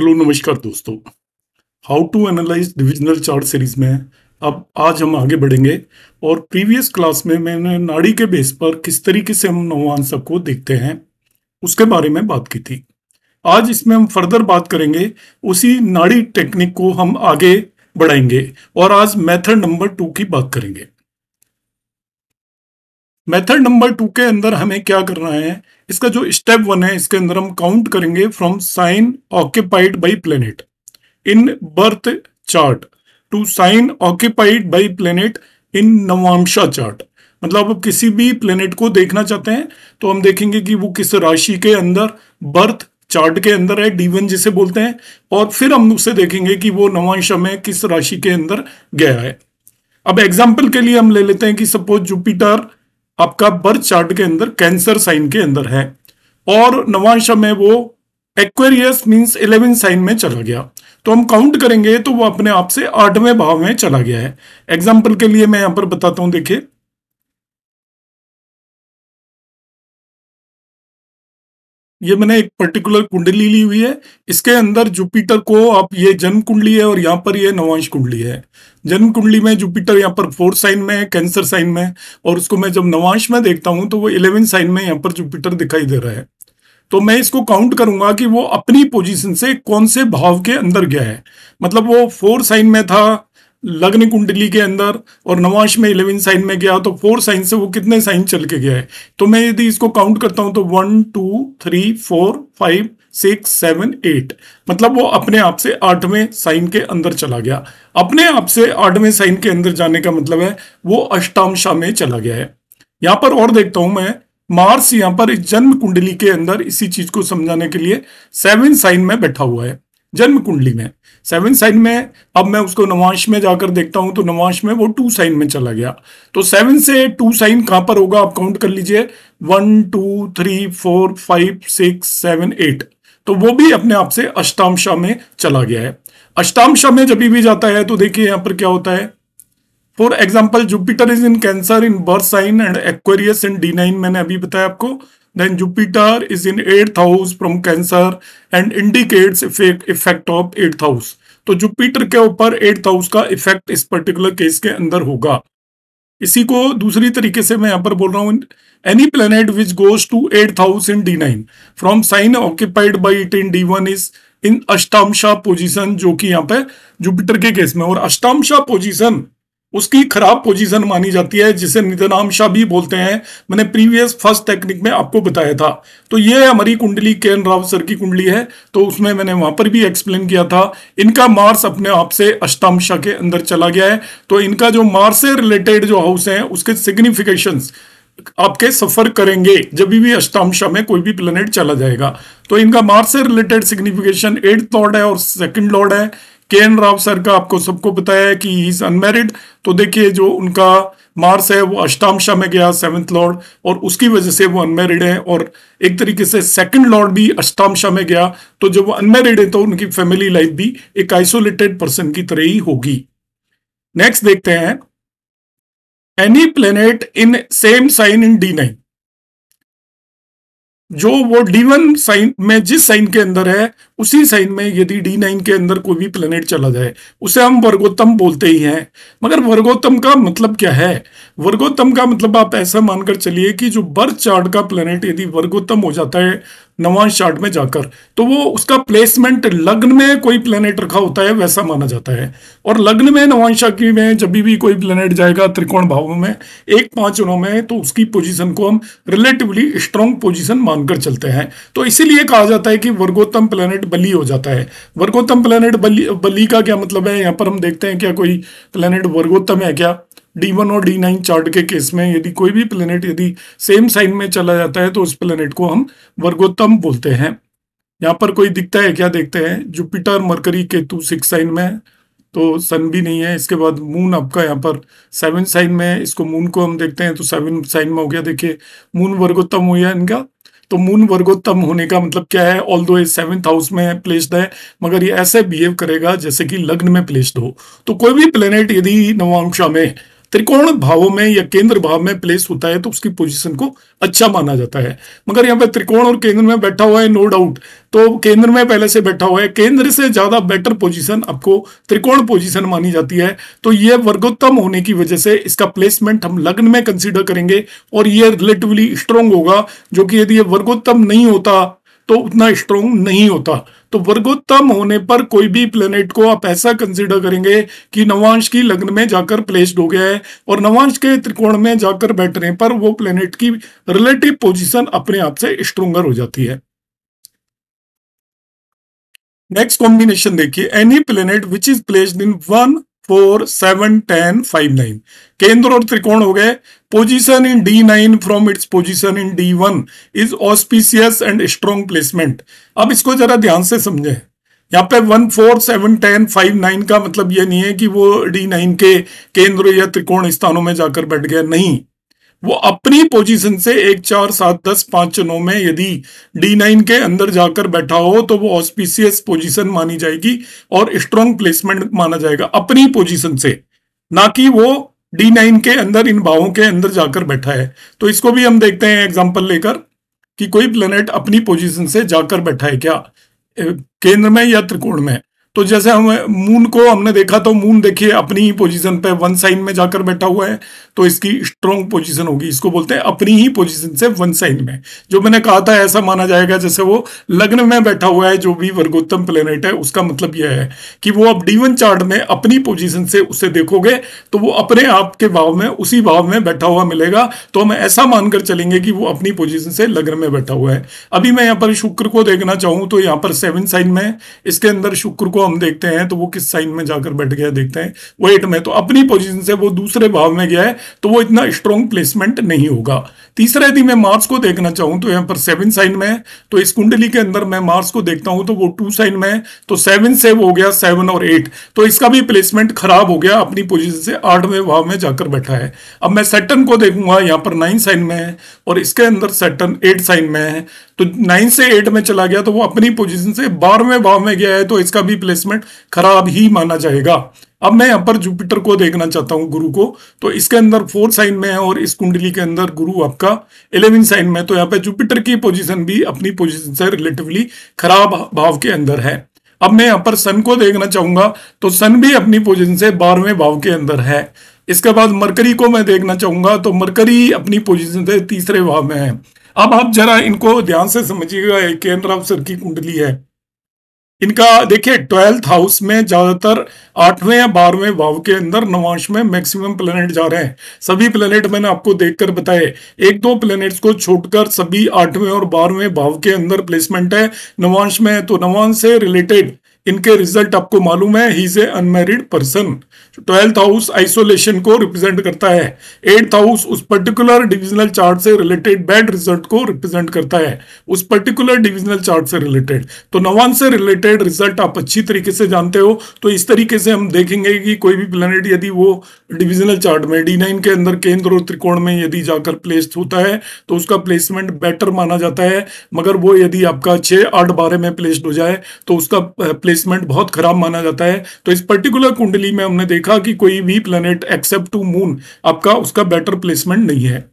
Hello नमस्कार दोस्तों how to analyse divisional chart series में अब आज हम आगे बढ़ेंगे और प्रीवियस क्लास में मैंने नाड़ी के बेस पर किस तरीके से हम नवांश को देखते हैं उसके बारे में बात की थी आज इसमें हम फर्दर बात करेंगे उसी नाड़ी टेक्निक को हम आगे बढ़ाएंगे और आज मेथड नंबर टू की बात करेंगे मेथड नंबर टू के अंदर हमें क्या करना है इसका जो स्टेप वन है इसके अंदर हम काउंट करेंगे from sign occupied by planet in birth chart to sign occupied by planet in navamsa chart मतलब आप किसी भी प्लेनेट को देखना चाहते हैं तो हम देखेंगे कि वो किस राशि के अंदर बर्थ चार्ट के अंदर है डी वन जिसे बोलते हैं और फिर हम उसे देखेंगे कि वो नवांशा में किस राशि के अंदर गया है अब एग्जाम्पल के लिए हम ले लेते हैं कि सपोज जुपिटर आपका बर्थ चार्ट के अंदर कैंसर साइन के अंदर है और नवांश में वो एक्वेरियस मींस इलेवन साइन में चला गया तो हम काउंट करेंगे तो वो अपने आप से आठवें भाव में चला गया है एग्जाम्पल के लिए मैं यहाँ पर बताता हूँ देखिए ये मैंने एक पर्टिकुलर कुंडली ली हुई है इसके अंदर जुपिटर को आप ये जन्म कुंडली है और यहाँ पर ये नवांश कुंडली है जन्म कुंडली में जुपिटर यहाँ पर फोर्थ साइन में है कैंसर साइन में और उसको मैं जब नवांश में देखता हूँ तो वो इलेवेंथ साइन में यहाँ पर जुपिटर दिखाई दे रहा है तो मैं इसको काउंट करूंगा कि वो अपनी पोजिशन से कौन से भाव के अंदर गया है मतलब वो फोर साइन में था लग्न कुंडली के अंदर और नवाश में इलेवन साइन में गया तो फोर साइन से वो कितने साइन चल के गया है तो मैं यदि इसको काउंट करता हूं तो one two three four five six seven eight मतलब वो अपने आप से आठवें साइन के अंदर चला गया अपने आप से आठवें साइन के अंदर जाने का मतलब है वो अष्टामशा में चला गया है यहां पर और देखता हूं मैं मार्स यहां पर जन्म कुंडली के अंदर इसी चीज को समझाने के लिए सेवन साइन में बैठा हुआ है जन्म कुंडली में सेवन साइन में अब मैं उसको नवांश में जाकर देखता हूं तो नवांश में वो टू साइन में चला गया तो सेवन से टू साइन कहां पर होगा आप काउंट कर लीजिए one two three four five six seven eight तो वो भी अपने आप से अष्टामशा में चला गया है अष्टामशा में जब भी जाता है तो देखिए यहां पर क्या होता है for example Jupiter is in Cancer in birth sign and Aquarius in D मैंने अभी बताया आपको then Jupiter is in 8th house from Cancer and indicates effect, effect of 8th house. तो जुपिटर के ऊपर एट्थ हाउस का effect इस particular case के अंदर होगा इसी को दूसरी तरीके से मैं यहाँ पर बोल रहा हूँ any planet which goes to eighth house in D nine from sign occupied by it in D one is in ashtamsa position जो कि यहाँ पे जुपिटर के केस में और अष्टामशा पोजीशन उसकी खराब पोजीशन मानी जाती है जिसे निधनाम शाह भी बोलते हैं मैंने प्रीवियस फर्स्ट टेक्निक में आपको बताया था तो ये हमारी कुंडली के राव सर की कुंडली है तो उसमें मैंने वहां पर भी एक्सप्लेन किया था इनका मार्स अपने आप से अष्टम शाह के अंदर चला गया है तो इनका जो मार्स से रिलेटेड जो हाउस है उसके सिग्निफिकेशन आपके सफर करेंगे जब भी अष्टामशा में कोई भी प्लेनेट चला जाएगा तो इनका मार्स से रिलेटेड सिग्निफिकेशन एट लॉर्ड है और सेकंड लॉर्ड है के एन राव सर का आपको सबको पता है कि इज अनमेरिड तो देखिए जो उनका मार्स है वो अष्टामशा में गया सेवंथ लॉर्ड और उसकी वजह से वो अनमेरिड है और एक तरीके से सेकंड लॉर्ड भी अष्टामशा में गया तो जब वो अनमेरिड है तो उनकी फैमिली लाइफ भी एक आइसोलेटेड पर्सन की तरह ही होगी नेक्स्ट देखते हैं any planet in same sign in D nine जो वो डी वन साइन में जिस साइन के अंदर है उसी साइन में यदि डी नाइन के अंदर कोई भी प्लेनेट चला जाए उसे हम वर्गोत्तम बोलते ही हैं मगर वर्गोत्तम का मतलब क्या है वर्गोत्तम का मतलब आप ऐसा मानकर चलिए कि जो बर्थ चार्ट का प्लेनेट यदि वर्गोत्तम हो जाता है नवा शार्ट में जाकर तो वो उसका प्लेसमेंट लग्न में कोई प्लेनेट रखा होता है वैसा माना जाता है और लग्न में नवांशा की में जब भी कोई प्लेनेट जाएगा त्रिकोण भावों में एक पांच उनों में तो उसकी पोजीशन को हम रिलेटिवली स्ट्रॉन्ग पोजीशन मानकर चलते हैं तो इसीलिए कहा जाता है कि वर्गोत्तम प्लेनेट बली हो जाता है वर्गोत्तम प्लेनेट बली बली का क्या मतलब है यहाँ पर हम देखते हैं क्या कोई प्लेनेट वर्गोत्तम है क्या डी वन और डी नाइन चार्ट के केस में यदि कोई भी प्लेनेट यदि सेम साइन में चला जाता है तो उस प्लेनेट को हम वर्गोत्तम बोलते हैं यहाँ पर कोई दिखता है क्या देखते हैं Jupiter Mercury Ketu six sign में तो सन भी नहीं है इसके बाद मून आपका यहाँ पर सेवन साइन में इसको मून को हम देखते हैं तो सेवन साइन में हो गया देखिए मून वर्गोत्तम हो गया इनका तो मून वर्गोत्तम होने का मतलब क्या है ऑल दो सेवेंथ हाउस में प्लेस्ड है मगर ये ऐसे बिहेव करेगा जैसे कि लग्न में प्लेस्ड हो तो कोई भी प्लेनेट यदि नवांशा में त्रिकोण भाव में या केंद्र भाव में प्लेस होता है तो उसकी पोजीशन को अच्छा माना जाता है मगर यहाँ पे त्रिकोण और केंद्र में बैठा हुआ है नो डाउट तो केंद्र में पहले से बैठा हुआ है केंद्र से ज्यादा बेटर पोजीशन आपको त्रिकोण पोजीशन मानी जाती है तो ये वर्गोत्तम होने की वजह से इसका प्लेसमेंट हम लग्न में कंसिडर करेंगे और ये रिलेटिवली स्ट्रोंग होगा जो कि यदि ये वर्गोत्तम नहीं होता तो उतना स्ट्रॉन्ग नहीं होता तो वर्गोत्तम होने पर कोई भी प्लेनेट को आप ऐसा कंसिडर करेंगे कि नवांश की लग्न में जाकर प्लेस्ड हो गया है और नवांश के त्रिकोण में जाकर बैठने पर वो प्लेनेट की रिलेटिव पोजीशन अपने आप से स्ट्रोंगर हो जाती है नेक्स्ट कॉम्बिनेशन देखिए any planet which is placed in one four seven ten five nine केंद्र और त्रिकोण हो गए position in D nine from its position in D one is auspicious and strong placement अब इसको जरा ध्यान से समझे यहाँ पे one four seven ten five nine का मतलब ये नहीं है कि वो डी नाइन के केंद्र या त्रिकोण स्थानों में जाकर बैठ गया नहीं वो अपनी पोजीशन से एक चार सात दस पांच चुनाव में यदि डी नाइन के अंदर जाकर बैठा हो तो वो ऑस्पिशियस पोजीशन मानी जाएगी और स्ट्रॉन्ग प्लेसमेंट माना जाएगा अपनी पोजीशन से ना कि वो डी नाइन के अंदर इन भावों के अंदर जाकर बैठा है तो इसको भी हम देखते हैं एग्जाम्पल लेकर कि कोई प्लेनेट अपनी पोजीशन से जाकर बैठा है क्या केंद्र में या त्रिकोण में तो जैसे हम मून को हमने देखा तो मून देखिए अपनी ही पोजीशन पे वन साइन में जाकर बैठा हुआ है तो इसकी स्ट्रॉन्ग पोजीशन होगी इसको बोलते हैं अपनी ही पोजीशन से वन साइन में जो मैंने कहा था ऐसा माना जाएगा जैसे वो लग्न में बैठा हुआ है जो भी वर्गोत्तम प्लेनेट है उसका मतलब यह है कि वो अब डीवन चार्ट में अपनी पोजिशन से उसे देखोगे तो वो अपने आप के भाव में उसी भाव में बैठा हुआ मिलेगा तो हम ऐसा मानकर चलेंगे कि वो अपनी पोजिशन से लग्न में बैठा हुआ है अभी मैं यहाँ पर शुक्र को देखना चाहूँ तो यहाँ पर सेवन साइन में इसके अंदर शुक्र को हम देखते हैं तो वो किस साइन में जाकर बैठ गया देखते हैं वो एट में तो अपनी पोजीशन से वो दूसरे भाव में गया है तो वो इतना स्ट्रॉन्ग प्लेसमेंट नहीं होगा तीसरा यदि मैं मार्स को देखना चाहूं तो यहां पर सेवन साइन में है तो इस कुंडली के अंदर मैं मार्स को देखता हूं तो वो टू साइन में है तो सेवन सेव हो गया सेवन और एट तो इसका भी प्लेसमेंट खराब हो गया अपनी पोजिशन से आठवें भाव में जाकर बैठा है अब मैं सेटन को देखूंगा यहां पर नाइन साइन में है और इसके अंदर सेटन एट साइन में है तो नाइन से एट में चला गया तो वो अपनी पोजीशन से बारहवें भाव में गया है तो इसका भी प्लेसमेंट खराब ही माना जाएगा अब मैं यहाँ पर जुपिटर को देखना चाहता हूँ गुरु को तो इसके अंदर फोर साइन में है और इस कुंडली के अंदर गुरु आपका इलेवन साइन में तो यहाँ पे जुपिटर की पोजिशन भी अपनी पोजिशन से रिलेटिवली खराब भाव के अंदर है अब मैं यहाँ पर सन को देखना चाहूंगा तो सन भी अपनी पोजिशन से बारहवें भाव के अंदर है इसके बाद मरकरी को मैं देखना चाहूंगा तो मरकरी अपनी पोजीशन से तीसरे भाव में है अब आप जरा इनको ध्यान से समझिएगा केन सर की कुंडली है इनका देखिए ट्वेल्थ हाउस में ज्यादातर आठवें या बारहवें भाव के अंदर नवांश में मैक्सिमम प्लेनेट जा रहे हैं सभी प्लेनेट मैंने आपको देखकर बताए एक दो प्लेनेट्स को छोड़कर सभी आठवें और बारहवें भाव के अंदर प्लेसमेंट है नवांश में तो नवांश से रिलेटेड इनके रिजल्ट आपको मालूम है he is a unmarried person twelfth house isolation को रिप्रेजेंट करता है एट्थ हाउस उस पर्टिकुलर डिविजनल चार्ट से रिलेटेड बैड रिजल्ट को रिप्रेजेंट करता है उस पर्टिकुलर डिविजनल चार्ट से रिलेटेड तो नवान से रिलेटेड रिजल्ट आप अच्छी तरीके से जानते हो तो इस तरीके से हम देखेंगे कि कोई भी प्लानट यदि वो डिविजनल चार्ट में डी के अंदर केंद्र और त्रिकोण में यदि जाकर प्लेस्ड होता है तो उसका प्लेसमेंट बेटर माना जाता है मगर वो यदि आपका छः आठ बारह में प्लेस्ड हो जाए तो उसका प्लेस प्लेसमेंट बहुत खराब माना जाता है तो इस पर्टिकुलर कुंडली में हमने देखा कि कोई भी प्लेनेट एक्सेप्ट टू मून आपका उसका बेटर प्लेसमेंट नहीं है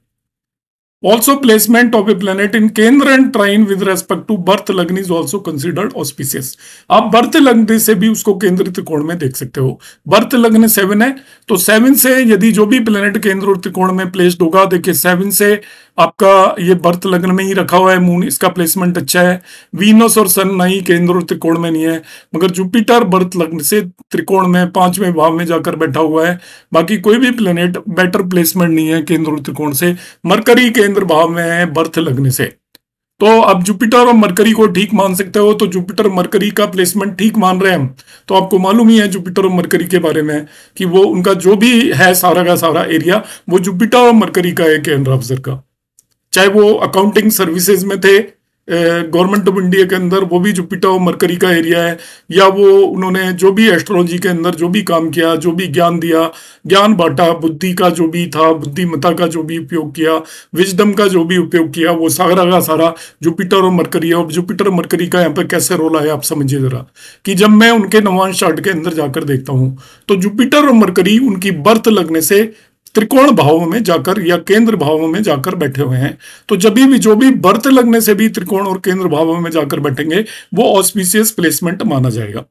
Also, placement of a planet in Kendra and trine with respect to birth लग्न is also considered auspicious. आप birth लग्न से भी उसको केंद्र त्रिकोण में देख सकते हो बर्थ लग्न सेवन है तो सेवन से यदि जो भी प्लेनेट केंद्र और त्रिकोण में प्लेस्ड होगा देखिए सेवन से आपका ये बर्थ लग्न में ही रखा हुआ है मून इसका प्लेसमेंट अच्छा है वीनस और सन नहीं केंद्र और त्रिकोण में नहीं है मगर जुपिटर बर्थ लग्न से त्रिकोण में पांचवें भाव में जाकर बैठा हुआ है बाकी कोई भी प्लेनेट बेटर प्लेसमेंट नहीं है केंद्र और त्रिकोण से मरकरी के केंद्र भाव में है बर्थ लगने से तो अब जुपिटर और मरकरी को ठीक मान सकते हो तो जुपिटर मरकरी का प्लेसमेंट ठीक मान रहे हैं तो आपको मालूम ही है जुपिटर और मरकरी के बारे में कि वो उनका जो भी है सारा का सारा एरिया वो जुपिटर और मरकरी का है केंद्र ऑब्जर्व का चाहे वो अकाउंटिंग सर्विसेज में थे गवर्नमेंट ऑफ इंडिया के अंदर वो भी जुपिटा और मरकरी का एरिया है या वो उन्होंने जो भी एस्ट्रोलॉजी के अंदर जो भी काम किया जो भी ज्ञान दिया ज्ञान बांटा बुद्धि का जो भी था बुद्धिमता का जो भी उपयोग किया विजडम का जो भी उपयोग किया वो सारा का सारा जुपिटर और मरकरी और जुपिटर और मरकरी का यहाँ पर कैसे रोल आया आप समझिए ज़रा कि जब मैं उनके नवान चार्ट के अंदर जाकर देखता हूँ तो जुपिटर और मरकरी उनकी बर्थ लगने से त्रिकोण भावों में जाकर या केंद्र भावों में जाकर बैठे हुए हैं तो जब भी जो भी बर्थ लगने से भी त्रिकोण और केंद्र भावों में जाकर बैठेंगे वो ऑस्पिशियस प्लेसमेंट माना जाएगा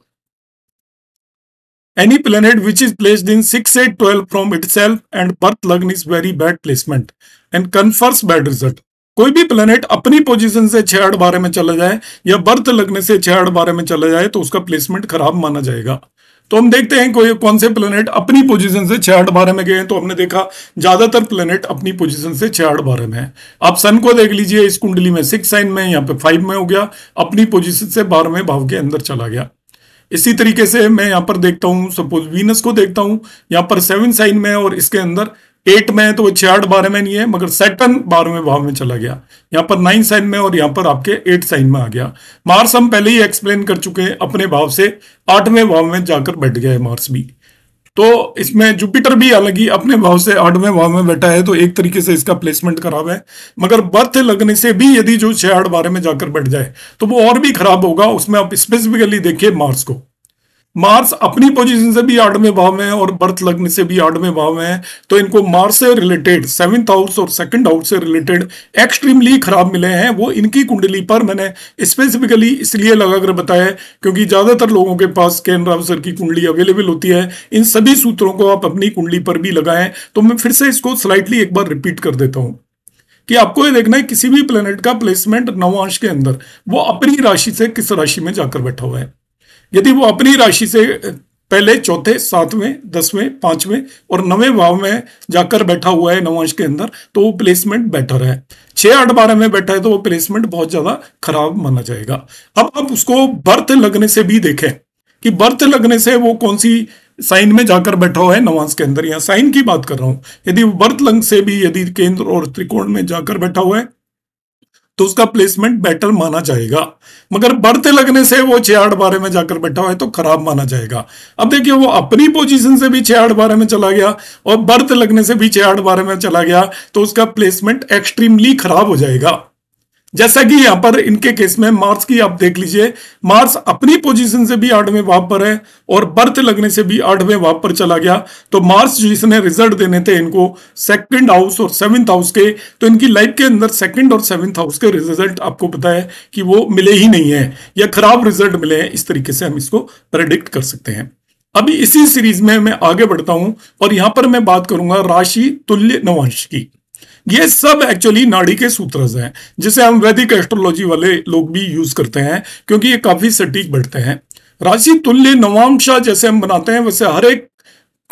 any planet which is placed in six eight twelve from it and birth lagna is very bad placement and confers bad result कोई भी प्लेनेट अपनी पोजीशन से छह आठ बारह में चला जाए या बर्थ लगने से छह आठ बारह में चला जाए तो उसका प्लेसमेंट खराब माना जाएगा तो हम देखते हैं कोई कौन से प्लेनेट अपनी पोजीशन से छह आठ बारह में गए हैं तो हमने देखा ज्यादातर प्लेनेट अपनी पोजीशन से छह आठ बारह में है आप सन को देख लीजिए इस कुंडली में सिक्स साइन में यहाँ पे फाइव में हो गया अपनी पोजीशन से बारहवें भाव के अंदर चला गया इसी तरीके से मैं यहाँ पर देखता हूँ सपोज वीनस को देखता हूँ यहाँ पर सेवन साइन में और इसके अंदर एट में है तो वो छियाठ बारह में नहीं है मगर सेटन बारहवें भाव में चला गया यहाँ पर नाइन साइन में और यहाँ पर आपके एट साइन में आ गया मार्स हम पहले ही एक्सप्लेन कर चुके हैं अपने भाव से आठवें भाव में जाकर बैठ गया है मार्स भी तो इसमें जुपिटर भी अलग ही अपने भाव से आठवें भाव में बैठा है तो एक तरीके से इसका प्लेसमेंट खराब है मगर बर्थ लगने से भी यदि जो छह आठ बारह में जाकर बैठ जाए तो वो और भी खराब होगा उसमें आप स्पेसिफिकली देखिए मार्स को मार्स अपनी पोजीशन से भी आठ में भाव में है और बर्थ लग्न से भी आठ में भाव में है तो इनको मार्स से रिलेटेड सेवंथ हाउस और सेकंड हाउस से रिलेटेड एक्सट्रीमली खराब मिले हैं वो इनकी कुंडली पर मैंने स्पेसिफिकली इसलिए लगाकर बताया क्योंकि ज़्यादातर लोगों के पास केन राव सर की कुंडली अवेलेबल होती है इन सभी सूत्रों को आप अपनी कुंडली पर भी लगाएं तो मैं फिर से इसको स्लाइटली एक बार रिपीट कर देता हूँ कि आपको ये देखना है किसी भी प्लेनेट का प्लेसमेंट नवांश के अंदर वो अपनी राशि से किस राशि में जाकर बैठा हुआ है यदि वो अपनी राशि से पहले चौथे सातवें दसवें पांचवें और नवें भाव में जाकर बैठा हुआ है नवांश के अंदर तो वो प्लेसमेंट बेटर है छह आठ बारह में बैठा है तो वो प्लेसमेंट बहुत ज्यादा खराब माना जाएगा अब आप उसको बर्थ लगने से भी देखें कि बर्थ लगने से वो कौन सी साइन में जाकर बैठा हुआ है नवांश के अंदर या साइन की बात कर रहा हूं यदि बर्थ लंग से भी यदि केंद्र और त्रिकोण में जाकर बैठा हुआ है तो उसका प्लेसमेंट बेटर माना जाएगा मगर बढ़ते लगने से वो छियाठ बारह में जाकर बैठा हुआ है तो खराब माना जाएगा अब देखिए वो अपनी पोजीशन से भी छियाठ बारह में चला गया और बढ़ते लगने से भी छियाठ बारह में चला गया तो उसका प्लेसमेंट एक्सट्रीमली खराब हो जाएगा जैसा कि यहां पर इनके केस में मार्स की आप देख लीजिए मार्स अपनी पोजीशन से भी आठवें भाव पर है और बर्थ लगने से भी आठवें भाव पर चला गया तो मार्स जिसने रिजल्ट देने थे इनको सेकंड हाउस और सेवंथ हाउस के तो इनकी लाइफ के अंदर सेकंड और सेवंथ हाउस के रिजल्ट आपको पता है कि वो मिले ही नहीं है या खराब रिजल्ट मिले हैं इस तरीके से हम इसको प्रेडिक्ट कर सकते हैं अभी इसी सीरीज में मैं आगे बढ़ता हूं और यहां पर मैं बात करूंगा राशि तुल्य नवांश की ये सब एक्चुअली नाड़ी के सूत्रज हैं जिसे हम वैदिक एस्ट्रोलॉजी वाले लोग भी यूज करते हैं क्योंकि ये काफी सटीक बढ़ते हैं राशि तुल्य नवांशा जैसे हम बनाते हैं वैसे हर एक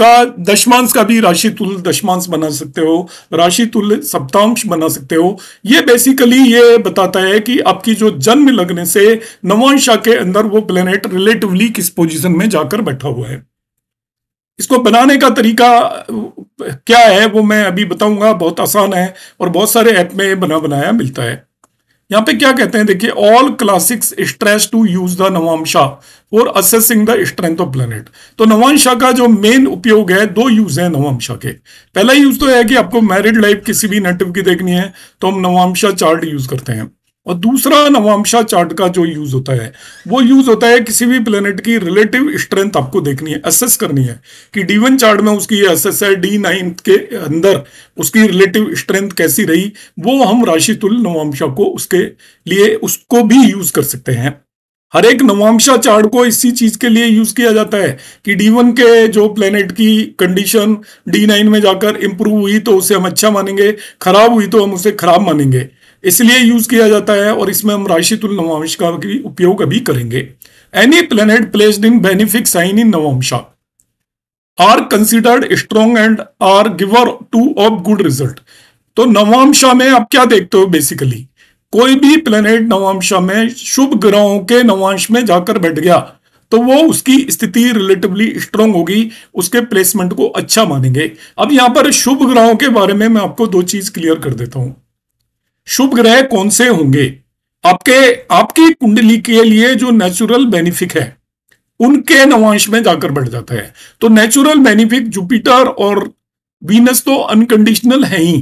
का दशमांश का भी राशि तुल दशमांश बना सकते हो राशि तुल्य सप्तांश बना सकते हो ये बेसिकली ये बताता है कि आपकी जो जन्म लगने से नवांशा के अंदर वो प्लेनेट रिलेटिवली किस पोजीशन में जाकर बैठा हुआ है इसको बनाने का तरीका क्या है वो मैं अभी बताऊंगा बहुत आसान है और बहुत सारे ऐप में बना बनाया मिलता है यहाँ पे क्या कहते हैं देखिए all classics stress to use the navamsa और assessing the strength of planet तो नवांशाह का जो मेन उपयोग है दो यूज है नवांशाह के पहला यूज तो है कि आपको मैरिड लाइफ किसी भी नेटिव की देखनी है तो हम नवांशा चार्ट यूज करते हैं और दूसरा नवामशा चार्ट का जो यूज होता है वो यूज होता है किसी भी प्लेनेट की रिलेटिव स्ट्रेंथ आपको देखनी है असेस करनी है कि डी वन चार्ट में उसकी ये असेस है डी नाइन के अंदर उसकी रिलेटिव स्ट्रेंथ कैसी रही वो हम तुल नवामशा को उसके लिए उसको भी यूज कर सकते हैं हर एक नवामशा चार्ट को इसी चीज के लिए यूज किया जाता है कि डी वन के जो प्लेनेट की कंडीशन डी नाइन में जाकर इंप्रूव हुई तो उसे हम अच्छा मानेंगे खराब हुई तो हम उसे खराब मानेंगे इसलिए यूज किया जाता है और इसमें हम राशितुल नवांश का भी उपयोग अभी करेंगे any planet placed in benefic sign in navamsa are considered strong and are giver to of good result तो नवांशा में आप क्या देखते हो बेसिकली कोई भी प्लेनेट नवांशा में शुभ ग्रहों के नवांश में जाकर बैठ गया तो वो उसकी स्थिति रिलेटिवली स्ट्रॉन्ग होगी उसके प्लेसमेंट को अच्छा मानेंगे अब यहां पर शुभ ग्रहों के बारे में मैं आपको दो चीज क्लियर कर देता हूं शुभ ग्रह कौन से होंगे आपके आपकी कुंडली के लिए जो नेचुरल बेनिफिक है उनके नवांश में जाकर बैठ जाता है तो नेचुरल बेनिफिक जुपिटर और वीनस तो अनकंडीशनल है ही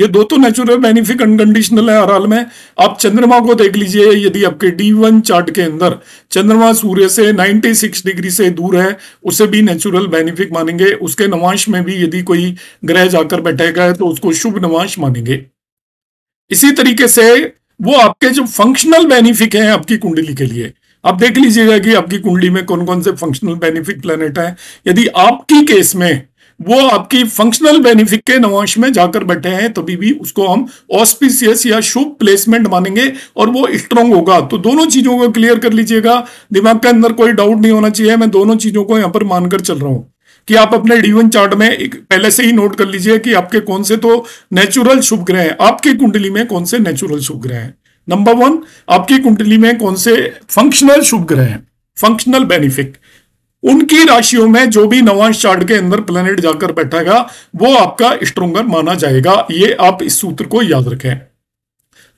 ये दो तो नेचुरल बेनिफिक अनकंडीशनल है हर हाल में आप चंद्रमा को देख लीजिए यदि आपके डी वन चार्ट के अंदर चंद्रमा सूर्य से 96 डिग्री से दूर है उसे भी नेचुरल बेनिफिक मानेंगे उसके नवांश में भी यदि कोई ग्रह जाकर बैठेगा तो उसको शुभ नवांश मानेंगे इसी तरीके से वो आपके जो फंक्शनल बेनिफिक हैं आपकी कुंडली के लिए आप देख लीजिएगा कि आपकी कुंडली में कौन कौन से फंक्शनल बेनिफिट प्लेनेट हैं यदि आपकी केस में वो आपकी फंक्शनल बेनिफिट के नवांश में जाकर बैठे हैं तभी भी उसको हम ऑस्पिशियस या शुभ प्लेसमेंट मानेंगे और वो स्ट्रांग होगा तो दोनों चीजों को क्लियर कर लीजिएगा दिमाग के अंदर कोई डाउट नहीं होना चाहिए मैं दोनों चीजों को यहां पर मानकर चल रहा हूं कि आप अपने डीवन चार्ट में एक पहले से ही नोट कर लीजिए कि आपके कौन से तो नेचुरल शुभ ग्रह हैं आपकी कुंडली में कौन से नेचुरल शुभ ग्रह हैं नंबर वन आपकी कुंडली में कौन से फंक्शनल शुभ ग्रह हैं फंक्शनल बेनिफिट उनकी राशियों में जो भी नवांश चार्ट के अंदर प्लेनेट जाकर बैठेगा वो आपका स्ट्रोंगर माना जाएगा ये आप इस सूत्र को याद रखें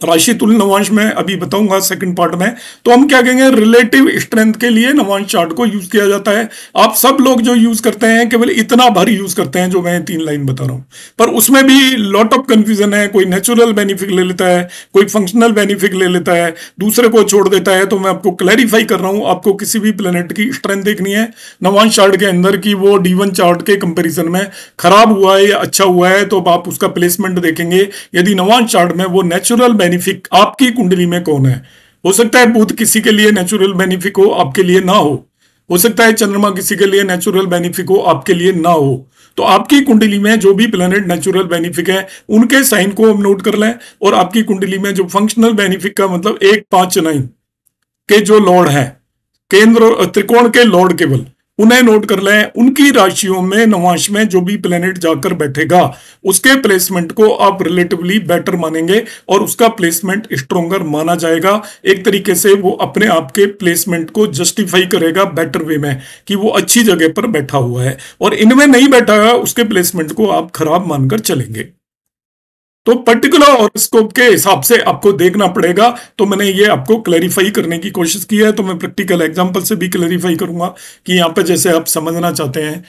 राशितुल नवांश में अभी बताऊंगा सेकंड पार्ट में तो हम क्या कहेंगे रिलेटिव स्ट्रेंथ के लिए नवांश चार्ट को यूज किया जाता है आप सब लोग जो यूज करते हैं केवल इतना भर यूज करते हैं जो मैं तीन लाइन बता रहा हूं पर उसमें भी लॉट ऑफ कंफ्यूजन है कोई नेचुरल बेनिफिट ले लेता है कोई फंक्शनल बेनिफिट ले लेता है दूसरे को छोड़ देता है तो मैं आपको क्लैरिफाई कर रहा हूं आपको किसी भी प्लेनेट की स्ट्रेंथ देखनी है नवांश चार्ट के अंदर की वो डी चार्ट के कंपेरिजन में खराब हुआ है या अच्छा हुआ है तो आप उसका प्लेसमेंट देखेंगे यदि नवांश चार्ट में वो नेचुरल बेनिफिट बेनिफिक आपकी कुंडली में कौन है हो सकता है बुध किसी के लिए नेचुरल बेनिफिक हो आपके लिए ना हो हो सकता है चंद्रमा किसी के लिए नेचुरल बेनिफिक हो आपके लिए ना हो तो आपकी कुंडली में जो भी प्लेनेट नेचुरल बेनिफिक है उनके साइन को हम नोट कर लें और आपकी कुंडली में जो फंक्शनल बेनिफिक का मतलब एक पांच नाइन के जो लॉर्ड है केंद्र त्रिकोण के लॉर्ड केवल उन्हें नोट कर लें उनकी राशियों में नवांश में जो भी प्लेनेट जाकर बैठेगा उसके प्लेसमेंट को आप रिलेटिवली बेटर मानेंगे और उसका प्लेसमेंट स्ट्रोंगर माना जाएगा एक तरीके से वो अपने आप के प्लेसमेंट को जस्टिफाई करेगा बेटर वे में कि वो अच्छी जगह पर बैठा हुआ है और इनमें नहीं बैठा उसके प्लेसमेंट को आप खराब मानकर चलेंगे तो पर्टिकुलर हॉरोस्कोप के हिसाब से आपको देखना पड़ेगा तो मैंने ये आपको क्लैरिफाई करने की कोशिश की है तो मैं प्रैक्टिकल एग्जांपल से भी क्लैरिफाई करूंगा कि यहाँ पे जैसे आप समझना चाहते हैं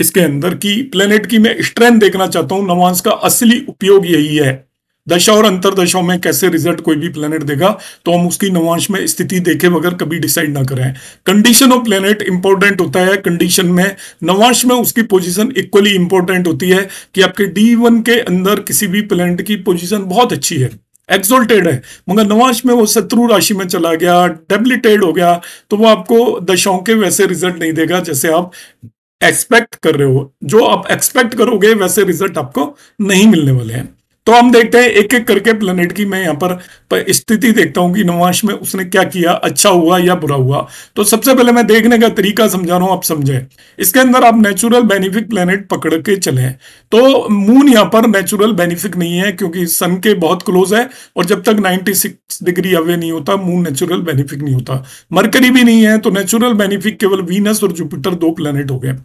इसके अंदर की प्लेनेट की मैं स्ट्रेंथ देखना चाहता हूँ नवांस का असली उपयोग यही है दशा और दशाओं में कैसे रिजल्ट कोई भी प्लेनेट देगा तो हम उसकी नवांश में स्थिति देखे बगैर कभी डिसाइड ना करें कंडीशन ऑफ प्लेनेट इंपॉर्टेंट होता है कंडीशन में नवांश में उसकी पोजीशन इक्वली इंपॉर्टेंट होती है कि आपके डी वन के अंदर किसी भी प्लेनेट की पोजीशन बहुत अच्छी है एक्सोल्टेड है मगर नवांश में वो शत्रु राशि में चला गया डेबलीटेड हो गया तो वो आपको दशाओं के वैसे रिजल्ट नहीं देगा जैसे आप एक्सपेक्ट कर रहे हो जो आप एक्सपेक्ट करोगे वैसे रिजल्ट आपको नहीं मिलने वाले हैं तो हम देखते हैं एक एक करके प्लेनेट की मैं यहाँ पर, स्थिति देखता हूँ कि नवांश में उसने क्या किया अच्छा हुआ या बुरा हुआ तो सबसे पहले मैं देखने का तरीका समझा रहा हूँ आप समझें इसके अंदर आप नेचुरल बेनिफिक प्लेनेट पकड़ के चले तो मून यहाँ पर नेचुरल बेनिफिक नहीं है क्योंकि सन के बहुत क्लोज है और जब तक नाइन्टी डिग्री अवे नहीं होता मून नेचुरल बेनिफिक नहीं होता मरकरी भी नहीं है तो नेचुरल बेनिफिक केवल वीनस और जुपिटर दो प्लेनेट हो गए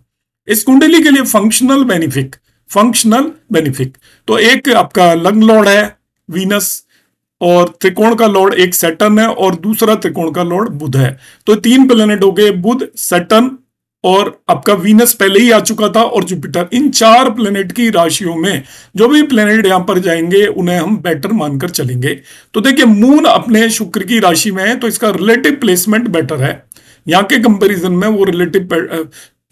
इस कुंडली के लिए फंक्शनल बेनिफिक फंक्शनल बेनिफिट तो एक आपका लंग लॉर्ड है वीनस और त्रिकोण का लॉर्ड एक सैटर्न है और दूसरा त्रिकोण का लॉर्ड बुध है तो तीन प्लेनेट हो गए बुध सैटर्न और आपका वीनस पहले ही आ चुका था और जुपिटर इन चार प्लेनेट की राशियों में जो भी प्लेनेट यहां पर जाएंगे उन्हें हम बेटर मानकर चलेंगे तो देखिए मून अपने शुक्र की राशि में है तो इसका रिलेटिव प्लेसमेंट बेटर है यहाँ के कंपैरिजन में वो रिलेटिव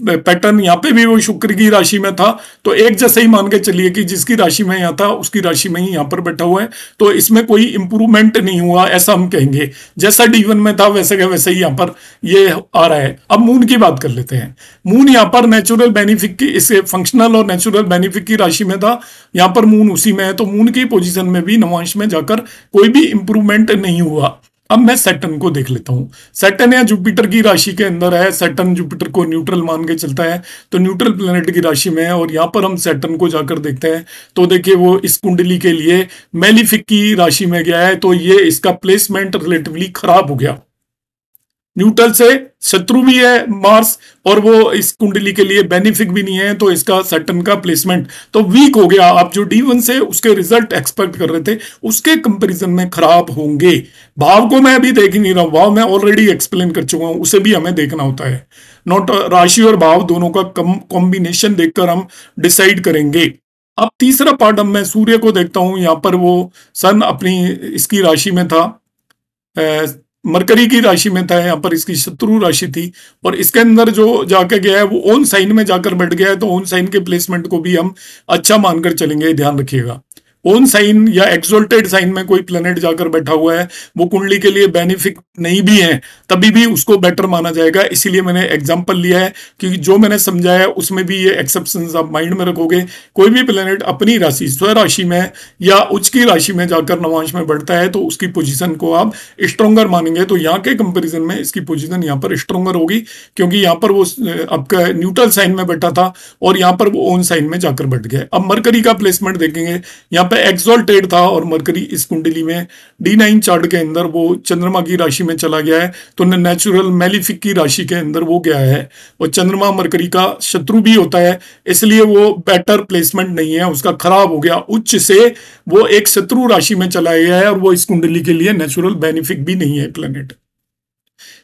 पैटर्न यहाँ पे भी वो शुक्र की राशि में था तो एक जैसे ही मान के चलिए कि जिसकी राशि में यहाँ था उसकी राशि में ही यहाँ पर बैठा हुआ है तो इसमें कोई इंप्रूवमेंट नहीं हुआ ऐसा हम कहेंगे जैसा डीवन में था वैसे का वैसे ही यहाँ पर ये आ रहा है अब मून की बात कर लेते हैं मून यहाँ पर नेचुरल बेनिफिक की इसे फंक्शनल और नेचुरल बेनिफिक की राशि में था यहाँ पर मून उसी में है तो मून की पोजिशन में भी नवांश में जाकर कोई भी इंप्रूवमेंट नहीं हुआ अब मैं सेटन को देख लेता हूं सैटन या जुपिटर की राशि के अंदर है सेटन जुपिटर को न्यूट्रल मान के चलता है तो न्यूट्रल प्लेनेट की राशि में है और यहां पर हम सेटन को जाकर देखते हैं तो देखिए वो इस कुंडली के लिए मेलिफिक की राशि में गया है तो ये इसका प्लेसमेंट रिलेटिवली खराब हो गया न्यूट्रल से शत्रु भी है मार्स और वो इस कुंडली के लिए बेनिफिक भी नहीं है तो इसका सटन का प्लेसमेंट तो वीक हो गया आप जो डी वन से उसके रिजल्ट एक्सपेक्ट कर रहे थे उसके कंपैरिजन में खराब होंगे भाव को मैं अभी देख ही नहीं रहा हूं भाव मैं ऑलरेडी एक्सप्लेन कर चुका हूं उसे भी हमें देखना होता है नोट राशि और भाव दोनों का कॉम्बिनेशन देखकर हम डिसाइड करेंगे अब तीसरा पार्ट अब मैं सूर्य को देखता हूं यहां पर वो सन अपनी इसकी राशि में था मरकरी की राशि में था यहाँ पर इसकी शत्रु राशि थी और इसके अंदर जो जाके गया है वो ओन साइन में जाकर बैठ गया है तो ओन साइन के प्लेसमेंट को भी हम अच्छा मानकर चलेंगे ध्यान रखिएगा ओन साइन या एक्सोल्टेड साइन में कोई प्लेनेट जाकर बैठा हुआ है वो कुंडली के लिए बेनिफिक नहीं भी है तभी भी उसको बेटर माना जाएगा इसीलिए मैंने एग्जाम्पल लिया है कि जो मैंने समझाया उसमें भी ये एक्सेप्शन आप माइंड में रखोगे कोई भी प्लेनेट अपनी राशि स्वराशि में या उच्च की राशि में जाकर नवांश में बढ़ता है तो उसकी पोजिशन को आप स्ट्रोंगर मानेंगे तो यहाँ के कंपेरिजन में इसकी पोजिशन यहाँ पर स्ट्रोंगर होगी क्योंकि यहाँ पर वो आपका न्यूट्रल साइन में बैठा था और यहाँ पर वो ओन साइन में जाकर बैठ गया अब मरकरी का प्लेसमेंट देखेंगे यहाँ पे एक्सोल्टेड था और मरकरी इस कुंडली में डी नाइन चार्ट के अंदर वो चंद्रमा की राशि में चला गया है तो नेचुरल मेलिफिक की राशि के अंदर वो गया है और चंद्रमा मरकरी का शत्रु भी होता है इसलिए वो बेटर प्लेसमेंट नहीं है उसका खराब हो गया उच्च से वो एक शत्रु राशि में चला गया है और वो इस कुंडली के लिए नेचुरल बेनिफिक भी नहीं है प्लेनेट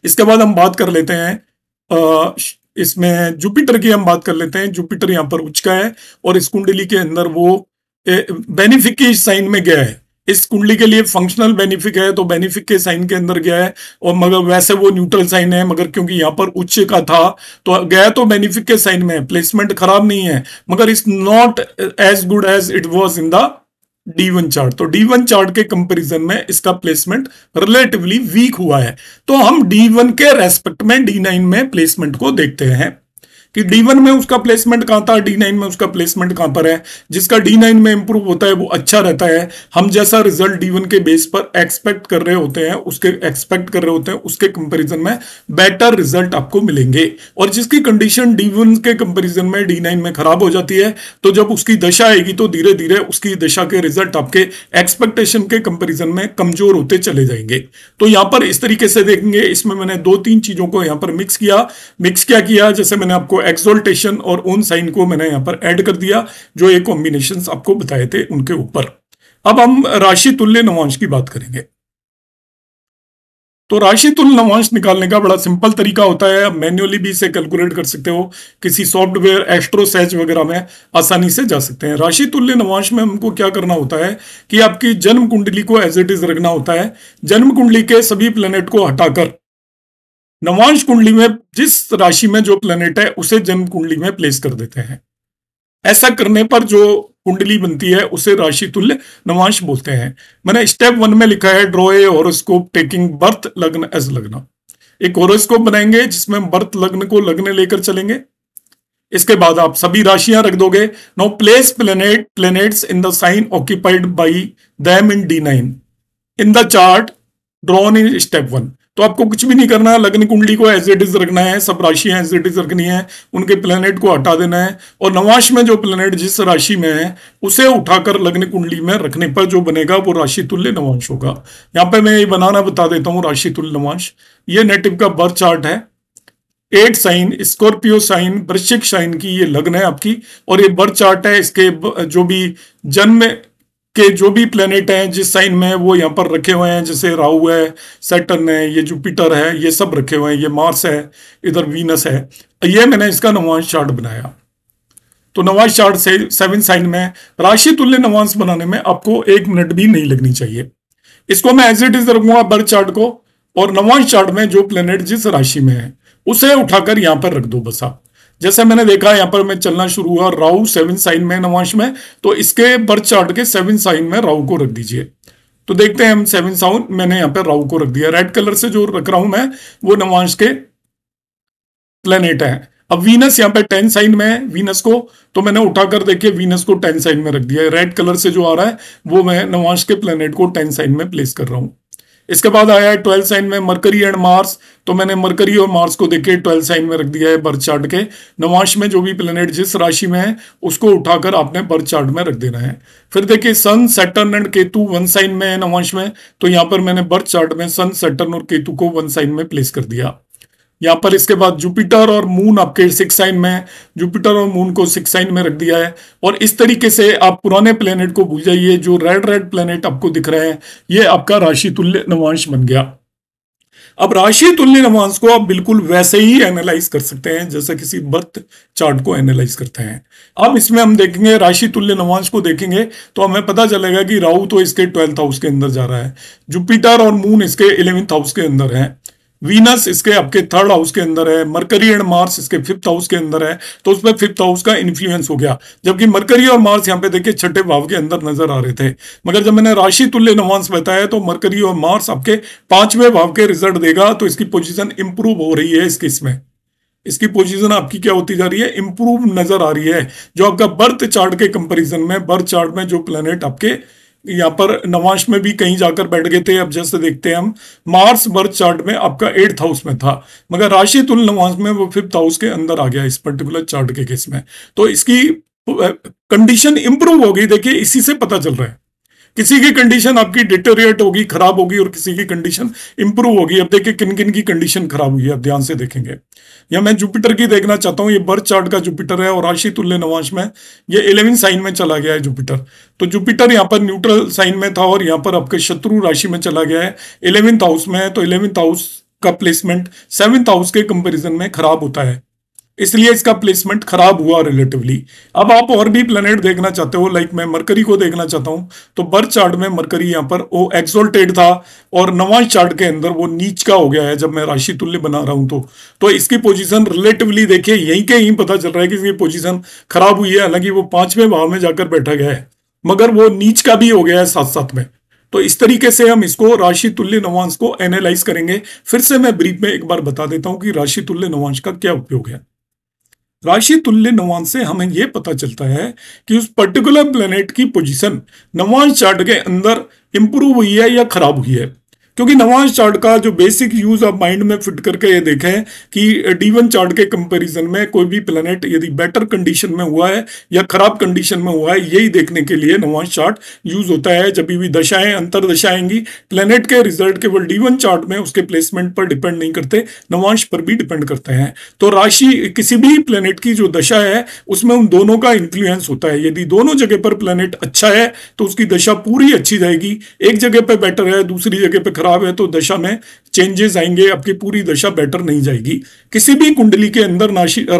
इसके बाद हम बात कर लेते हैं इसमें जुपिटर की हम बात कर लेते हैं जुपिटर यहां पर उच्च का है और इस कुंडली के अंदर वो बेनिफिक के साइन में गया है इस कुंडली के लिए फंक्शनल बेनिफिक है तो बेनिफिक के साइन के अंदर गया है और मगर वैसे वो न्यूट्रल साइन है मगर क्योंकि यहाँ पर उच्च का था तो गया तो बेनिफिक के साइन में प्लेसमेंट खराब नहीं है मगर it not as good as it was in the D one chart तो डी वन चार्ट के कंपैरिजन में इसका प्लेसमेंट रिलेटिवली वीक हुआ है तो हम डी वन के रेस्पेक्ट में डी नाइन में प्लेसमेंट को देखते हैं कि डी वन में उसका प्लेसमेंट कहां था डी नाइन में उसका प्लेसमेंट कहां पर है जिसका डी नाइन में इंप्रूव होता है वो अच्छा रहता है हम जैसा रिजल्ट डी वन के बेस पर एक्सपेक्ट कर रहे होते हैं उसके एक्सपेक्ट कर रहे होते हैं उसके कंपेरिजन में बेटर रिजल्ट आपको मिलेंगे और जिसकी कंडीशन डी वन के कंपेरिजन में डी नाइन में खराब हो जाती है तो जब उसकी दशा आएगी तो धीरे धीरे उसकी दशा के रिजल्ट आपके एक्सपेक्टेशन के कंपेरिजन में कमजोर होते चले जाएंगे तो यहां पर इस तरीके से देखेंगे इसमें मैंने दो तीन चीजों को यहां पर मिक्स किया मिक्स क्या किया जैसे मैंने आपको एक्सोल्टेशन और ओन साइन को मैंने यहाँ पर ऐड कर दिया जो ये कॉम्बिनेशन आपको बताए थे उनके ऊपर अब हम राशि तुल्य नवांश की बात करेंगे तो राशि तुल नवांश निकालने का बड़ा सिंपल तरीका होता है आप मैन्युअली भी इसे कैलकुलेट कर सकते हो किसी सॉफ्टवेयर एस्ट्रोसैच वगैरह में आसानी से जा सकते हैं राशि तुल्य नवांश में हमको क्या करना होता है कि आपकी जन्म कुंडली को एज इट इज रखना होता है जन्म कुंडली के सभी प्लेनेट को हटाकर नवांश कुंडली में जिस राशि में जो प्लेनेट है उसे जन्म कुंडली में प्लेस कर देते हैं ऐसा करने पर जो कुंडली बनती है उसे राशि तुल्य नवांश बोलते हैं मैंने स्टेप वन में लिखा है draw a taking birth lagna as lagna एक होरोस्कोप बनाएंगे जिसमें बर्थ लग्न को लग्न लेकर चलेंगे इसके बाद आप सभी राशियां रख दोगे no place planet planets in the sign occupied by them in D nine in the chart drawn in step one तो आपको कुछ भी नहीं करना लग्न कुंडली को एज इट इज रखना है सब राशियां एज इट इज रखनी है उनके प्लेनेट को हटा देना है और नवाश में जो प्लेनेट जिस राशि में है उसे उठाकर लग्न कुंडली में रखने पर जो बनेगा वो राशि तुल्य नवांश होगा यहाँ पे मैं ये बनाना बता देता हूँ राशि तुल्य नवांश ये नेटिव का बर्थ चार्ट है एट साइन स्कॉर्पियो साइन वृश्चिक साइन की ये लग्न है आपकी और ये बर्थ चार्ट है इसके जो भी जन्म के जो भी प्लेनेट हैं जिस साइन में वो यहाँ पर रखे हुए हैं जैसे राहु है सेटन है ये जुपिटर है ये सब रखे हुए हैं ये मार्स है इधर वीनस है ये मैंने इसका नवांश चार्ट बनाया तो नवाज चार्ट से सेवन साइन में राशि तुल्य नवांश बनाने में आपको एक मिनट भी नहीं लगनी चाहिए इसको मैं एज इट इज रखूंगा बर्थ चार्ट को और नवाज चार्ट में जो प्लेनेट जिस राशि में है उसे उठाकर यहां पर रख दो बस आप जैसे मैंने देखा यहाँ पर मैं चलना शुरू हुआ राहु सेवन साइन में नवांश में तो इसके बर्थ चार्ट के सेवन साइन में राहु को रख दीजिए तो देखते हैं हम सेवन साउन मैंने यहाँ पे राहु को रख दिया रेड कलर से जो रख रहा हूं मैं वो नवांश के प्लेनेट है अब वीनस यहाँ पे टेन साइन में है वीनस को तो मैंने उठाकर देखिए वीनस को टेन साइन में रख दिया है रेड कलर से जो आ रहा है वो मैं नवांश के प्लेनेट को टेन साइन में प्लेस कर रहा हूं इसके बाद आया है ट्वेल्थ साइन में मरकरी एंड मार्स तो मैंने मरकरी और मार्स को देख के ट्वेल्थ साइन में रख दिया है बर्थ चार्ट के नवाश में जो भी प्लेनेट जिस राशि में है उसको उठाकर आपने बर्थ चार्ट में रख देना है फिर देखिए Sun Saturn and Ketu one sign में है नवाश में तो यहां पर मैंने बर्थ चार्ट में सन सैटर्न और केतु को वन साइन में प्लेस कर दिया यहाँ पर इसके बाद जुपिटर और मून आपके सिक्स साइन में जुपिटर और मून को सिक्स साइन में रख दिया है और इस तरीके से आप पुराने प्लेनेट को भूल जाइए जो रेड रेड प्लेनेट आपको दिख रहे हैं ये आपका राशि तुल्य नवांश बन गया अब राशि तुल्य नवांश को आप बिल्कुल वैसे ही एनालाइज कर सकते हैं जैसा किसी बर्थ चार्ट को एनालाइज करते हैं अब इसमें हम देखेंगे राशि तुल्य नवांश को देखेंगे तो हमें पता चलेगा कि राहु तो इसके ट्वेल्थ हाउस के अंदर जा रहा है जुपिटर और मून इसके इलेवेंथ हाउस के अंदर है वीनस इसके आपके थर्ड हाउस के अंदर है मरकरी एंड मार्स इसके फिफ्थ हाउस के अंदर है तो उस पर फिफ्थ हाउस का इन्फ्लुएंस हो गया जबकि मरकरी और मार्स यहाँ पे देखिए छठे भाव के अंदर नजर आ रहे थे मगर जब मैंने राशि तुल्य नवांस बताया तो मरकरी और मार्स आपके पांचवें भाव के रिजल्ट देगा तो इसकी पोजिशन इंप्रूव हो रही है इस किस में इसकी पोजीशन आपकी क्या होती जा रही है इंप्रूव नजर आ रही है जो आपका बर्थ चार्ट के कंपैरिजन में बर्थ चार्ट में जो प्लेनेट आपके यहाँ पर नवांश में भी कहीं जाकर बैठ गए थे अब जैसे देखते हैं हम मार्स बर्थ चार्ट में आपका एट्थ हाउस में था मगर राशि तुल नवांश में वो फिफ्थ हाउस के अंदर आ गया इस पर्टिकुलर चार्ट के केस में तो इसकी कंडीशन इंप्रूव हो गई देखिए इसी से पता चल रहा है किसी की कंडीशन आपकी डिटोरिएट होगी खराब होगी और किसी की कंडीशन इंप्रूव होगी अब देखिए किन किन की कंडीशन खराब हुई है ध्यान से देखेंगे या मैं जुपिटर की देखना चाहता हूँ ये बर्थ चार्ट का जुपिटर है और राशि तुल्य नवांश में ये इलेवन साइन में चला गया है जुपिटर तो जुपिटर यहाँ पर न्यूट्रल साइन में था और यहाँ पर आपके शत्रु राशि में चला गया है इलेवेंथ हाउस में है तो इलेवेंथ हाउस का प्लेसमेंट सेवंथ हाउस के कंपेरिजन में खराब होता है इसलिए इसका प्लेसमेंट खराब हुआ रिलेटिवली अब आप और भी प्लेनेट देखना चाहते हो लाइक मैं मरकरी को देखना चाहता हूँ तो बर्थ चार्ट में मरकरी यहाँ पर वो एक्सोल्टेड था और नवाज चार्ट के अंदर वो नीच का हो गया है जब मैं राशि तुल्य बना रहा हूं तो तो इसकी पोजीशन रिलेटिवली देखिए यहीं के यहीं पता चल रहा है कि इसकी पोजिशन खराब हुई है हालांकि वो पांचवें भाव में जाकर बैठा गया है मगर वो नीच का भी हो गया है साथ साथ में तो इस तरीके से हम इसको राशि तुल्य नवांश को एनालाइज करेंगे फिर से मैं ब्रीफ में एक बार बता देता हूं कि राशि तुल्य नवांश का क्या उपयोग है राशि तुल्य नवान से हमें यह पता चलता है कि उस पर्टिकुलर प्लेनेट की पोजीशन नवांश चार्ट के अंदर इंप्रूव हुई है या खराब हुई है क्योंकि नवाज चार्ट का जो बेसिक यूज आप माइंड में फिट करके ये देखें कि डी वन चार्ट के कंपैरिजन में कोई भी प्लेनेट यदि बेटर कंडीशन में हुआ है या खराब कंडीशन में हुआ है यही देखने के लिए नवाज चार्ट यूज होता है जब भी दशाएं अंतर दशाएंगी प्लेनेट के रिजल्ट केवल डी वन चार्ट में उसके प्लेसमेंट पर डिपेंड नहीं करते नवांश पर भी डिपेंड करते हैं तो राशि किसी भी प्लेनेट की जो दशा है उसमें उन दोनों का इन्फ्लुएंस होता है यदि दोनों जगह पर प्लेनेट अच्छा है तो उसकी दशा पूरी अच्छी जाएगी एक जगह पर बेटर है दूसरी जगह पर खराब खराब है तो दशा में चेंजेस आएंगे आपकी पूरी दशा बेटर नहीं जाएगी किसी भी कुंडली के अंदर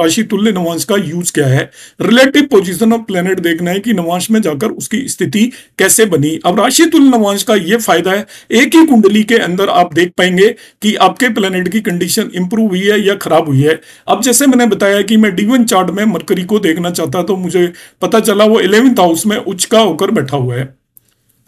राशि तुल्य नवांश का यूज क्या है रिलेटिव पोजीशन ऑफ प्लेनेट देखना है कि नवांश में जाकर उसकी स्थिति कैसे बनी अब राशि तुल्य नवांश का यह फायदा है एक ही कुंडली के अंदर आप देख पाएंगे कि आपके प्लेनेट की कंडीशन इंप्रूव हुई है या खराब हुई है अब जैसे मैंने बताया कि मैं डीवन चार्ट में मरकरी को देखना चाहता तो मुझे पता चला वो इलेवेंथ हाउस में उच्च का होकर बैठा हुआ है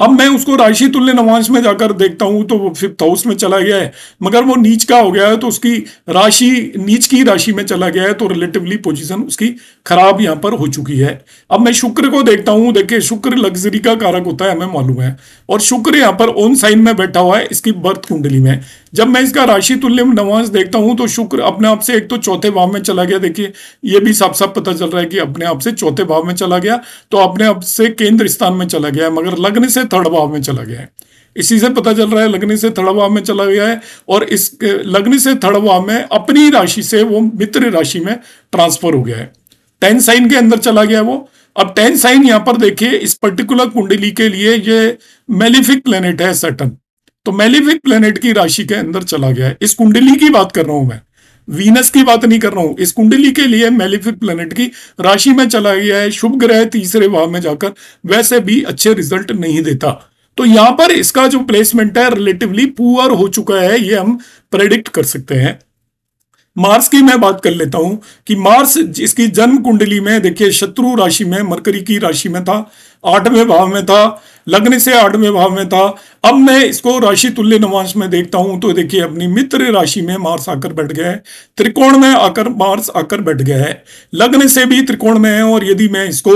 अब मैं उसको राशि तुल्य नवांश में जाकर देखता हूं तो वो फिफ्थ हाउस में चला गया है मगर वो नीच का हो गया है तो उसकी राशि नीच की राशि में चला गया है तो रिलेटिवली पोजीशन उसकी खराब यहां पर हो चुकी है अब मैं शुक्र को देखता हूं देखिए शुक्र लग्जरी का कारक होता है हमें मालूम है और शुक्र यहाँ पर ओन साइन में बैठा हुआ है इसकी बर्थ कुंडली में जब मैं इसका राशि तुल्य नवांश देखता हूं तो शुक्र अपने आप से एक तो चौथे भाव में चला गया देखिए ये भी साफ साफ पता चल रहा है कि अपने आप से चौथे भाव में चला गया तो अपने आप से केंद्र स्थान में चला गया है मगर लग्न से थर्ड भाव में चला गया है इसी से पता चल रहा है लग्न से थर्ड भाव में चला गया है और इस लग्न से थर्ड भाव में अपनी राशि से वो मित्र राशि में ट्रांसफर हो गया है टेन साइन के अंदर चला गया वो अब टेन साइन यहां पर देखिए इस पर्टिकुलर कुंडली के लिए ये मेलिफिक प्लेनेट है सटन तो मेलिफिक प्लेनेट की राशि के अंदर चला गया है इस कुंडली की बात कर रहा हूं मैं वीनस की बात नहीं कर रहा हूं इस कुंडली के लिए मेलिफिक प्लेनेट की राशि में चला गया है शुभ ग्रह तीसरे भाव में जाकर वैसे भी अच्छे रिजल्ट नहीं देता तो यहां पर इसका जो प्लेसमेंट है रिलेटिवली पुअर हो चुका है ये हम प्रेडिक्ट कर सकते हैं मार्स की मैं बात कर लेता हूं कि मार्स जिसकी जन्म कुंडली में देखिए शत्रु राशि में मरकरी की राशि में था आठवें भाव में था लग्न से आठवें भाव में था अब मैं इसको राशि तुल्य नवांश में देखता हूं तो देखिए अपनी मित्र राशि में मार्स आकर बैठ गया है त्रिकोण में आकर मार्स आकर बैठ गया है लग्न से भी त्रिकोण में है और यदि मैं इसको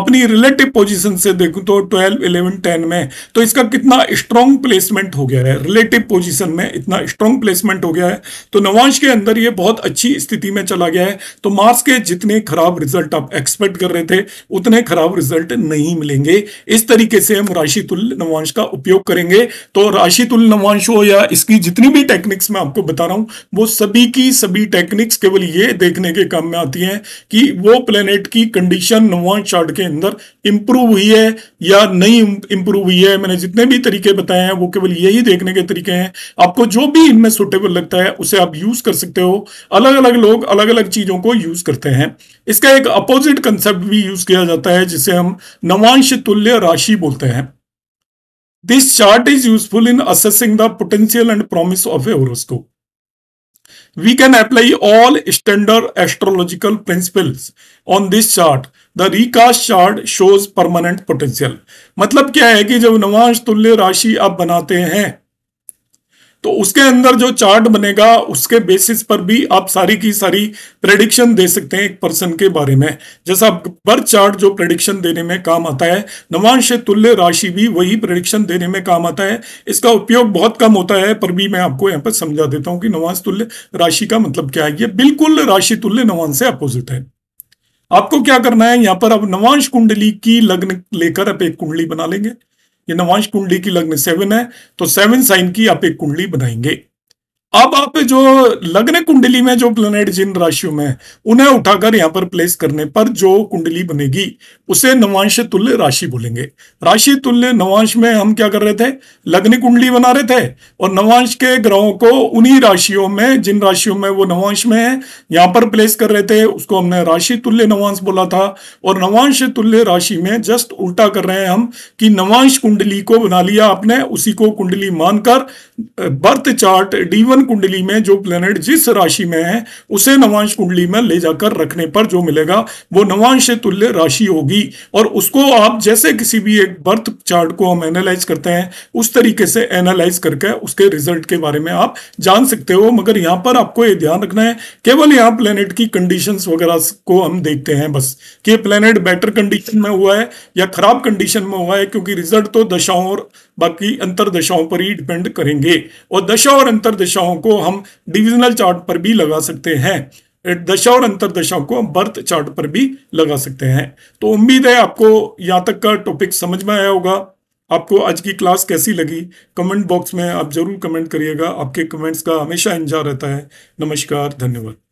अपनी रिलेटिव पोजीशन से देखूं तो ट्वेल्व इलेवन टेन में तो इसका कितना स्ट्रॉन्ग प्लेसमेंट हो गया है रिलेटिव पोजिशन में इतना स्ट्रॉन्ग प्लेसमेंट हो गया है तो नवांश के अंदर यह बहुत अच्छी स्थिति में चला गया है तो मार्स के जितने खराब रिजल्ट आप एक्सपेक्ट कर रहे थे उतने खराब रिजल्ट नहीं लेंगे इस तरीके से हम राशि राशितुल नवांश का उपयोग करेंगे तो राशि राशितुल नवांश हो या इसकी जितनी भी टेक्निक्स मैं आपको बता रहा हूं वो सभी की सभी टेक्निक्स केवल ये देखने के काम में आती हैं कि वो प्लेनेट की कंडीशन नवांश चार्ट के अंदर इंप्रूव हुई है या नहीं इंप्रूव हुई है मैंने जितने भी तरीके बताए हैं वो केवल यही देखने के तरीके हैं आपको जो भी इनमें सुटेबल लगता है उसे आप यूज कर सकते हो अलग अलग लोग अलग अलग चीजों को यूज करते हैं इसका एक अपोजिट कंसेप्ट भी यूज किया जाता है जिसे हम नवा अंशांश तुल्य राशि बोलते हैं this chart is useful in assessing the potential and promise of a horoscope we can apply all standard astrological principles on this chart the recast chart shows permanent potential मतलब क्या है कि जब नवांश तुल्य राशि आप बनाते हैं तो उसके अंदर जो चार्ट बनेगा उसके बेसिस पर भी आप सारी की सारी प्रेडिक्शन दे सकते हैं एक पर्सन के बारे में जैसा बर्थ चार्ट जो प्रेडिक्शन देने में काम आता है नवांश तुल्य राशि भी वही प्रेडिक्शन देने में काम आता है इसका उपयोग बहुत कम होता है पर भी मैं आपको यहाँ पर समझा देता हूँ कि नवांश तुल्य राशि का मतलब क्या है ये बिल्कुल राशि तुल्य नवांश से अपोजिट है आपको क्या करना है यहाँ पर अब नवांश कुंडली की लग्न लेकर आप एक कुंडली बना लेंगे ये नवांश कुंडली की लग्न सेवन है तो सेवन साइन की आप एक कुंडली बनाएंगे अब आप जो लग्न कुंडली में जो प्लेनेट जिन राशियों में उन्हें उठाकर यहाँ पर प्लेस करने पर जो कुंडली बनेगी उसे नवांश तुल्य राशि बोलेंगे राशि तुल्य नवांश में हम क्या कर रहे थे लग्न कुंडली बना रहे थे और नवांश के ग्रहों को उन्हीं राशियों में जिन राशियों में वो नवांश में है यहाँ पर प्लेस कर रहे थे उसको हमने राशि तुल्य नवांश बोला था और नवांश तुल्य राशि में जस्ट उल्टा कर रहे हैं हम कि नवांश कुंडली को बना लिया आपने उसी को कुंडली मानकर बर्थ चार्ट डीवन कुंडली में जो प्लेनेट जिस राशि में है उसे नवांश कुंडली में ले जाकर रखने पर जो मिलेगा वो नवांश तुल्य राशि होगी और उसको आप जैसे किसी भी एक बर्थ चार्ट को हम एनालाइज करते हैं उस तरीके से एनालाइज करके उसके रिजल्ट के बारे में आप जान सकते हो मगर यहाँ पर आपको ये ध्यान रखना है केवल यहाँ प्लेनेट की कंडीशन वगैरह को हम देखते हैं बस कि प्लेनेट बेटर कंडीशन में हुआ है या खराब कंडीशन में हुआ है क्योंकि रिजल्ट तो दशाओं और बाकी अंतर दशाओं पर ही डिपेंड करेंगे और दशा और अंतर दशाओं को हम डिविजनल चार्ट पर भी लगा सकते हैं दशा और अंतर दशाओं को हम बर्थ चार्ट पर भी लगा सकते हैं तो उम्मीद है आपको यहाँ तक का टॉपिक समझ में आया होगा आपको आज की क्लास कैसी लगी कमेंट बॉक्स में आप जरूर कमेंट करिएगा आपके कमेंट्स का हमेशा इंतजार रहता है नमस्कार धन्यवाद